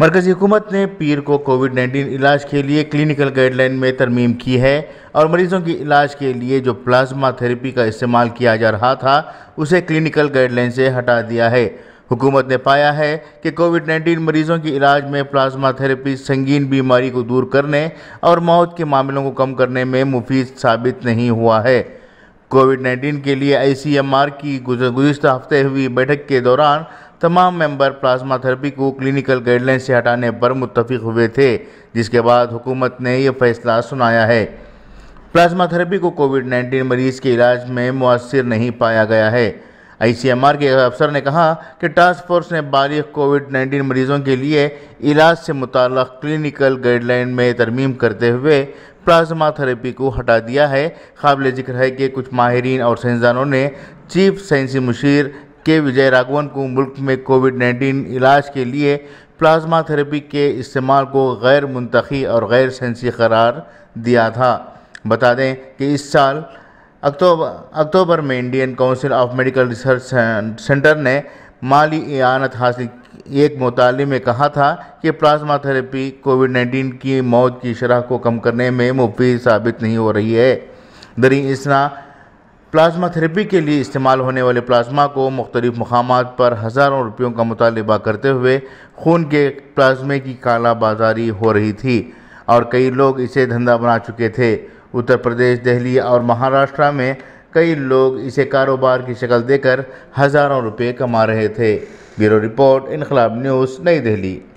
मरकज़ी हुकूमत ने पीर को कोविड 19 इलाज के लिए क्लिनिकल गाइडलाइन में तरमीम की है और मरीज़ों के इलाज के लिए जो प्लाज्मा थेरेपी का इस्तेमाल किया जा रहा था उसे क्लिनिकल गाइडलाइन से हटा दिया है हुकूमत ने पाया है कि कोविड 19 मरीज़ों के इलाज में प्लाज्मा थेरेपी संगीन बीमारी को दूर करने और मौत के मामलों को कम करने में मुफीद साबित नहीं हुआ है कोविड 19 के लिए आईसीएमआर की गुजशत हफ्ते हुई बैठक के दौरान तमाम मेंबर प्लाज्मा थेरेपी को क्लिनिकल गाइडलाइन से हटाने पर मुतफ़ हुए थे जिसके बाद हुकूमत ने यह फैसला सुनाया है प्लाज्मा थेरेपी को कोविड 19 मरीज के इलाज में मुसर नहीं पाया गया है आईसीएमआर के अफसर ने कहा कि टास्क फोर्स ने बालिग कोविड 19 मरीजों के लिए इलाज से मुतल क्लिनिकल गाइडलाइन में तरमीम करते हुए प्लाज्मा थेरेपी को हटा दिया है काबिल जिक्र है कि कुछ माहरीन और साइंसदानों ने चीफ साइंसी मुशीर के विजय राघवन को मुल्क में कोविड 19 इलाज के लिए प्लाज्मा थेरेपी के इस्तेमाल को गैर मुंतखी और गैर सेंसी करार दिया था बता दें कि इस साल अक्टूबर अक्टूबर में Indian Council of Medical Research centre ने माली एनत हासिल एक मतलब में कहा था कि प्लाज्मा थेरेपी कोविड 19 की मौत की शरह को कम करने में मुफी साबित नहीं हो रही है दरी इसना प्लाज्मा थेरेपी के लिए इस्तेमाल होने वाले प्लाज्मा को मुख्तलिफ मकाम पर हज़ारों रुपयों का मुतालबा करते हुए खून के प्लाज्मे की काला बाजारी हो रही थी और कई लोग इसे धंधा बना चुके थे उत्तर प्रदेश दिल्ली और महाराष्ट्र में कई लोग इसे कारोबार की शक्ल देकर हज़ारों रुपये कमा रहे थे ब्यूरो रिपोर्ट इनकलाब न्यूज़ नई दिल्ली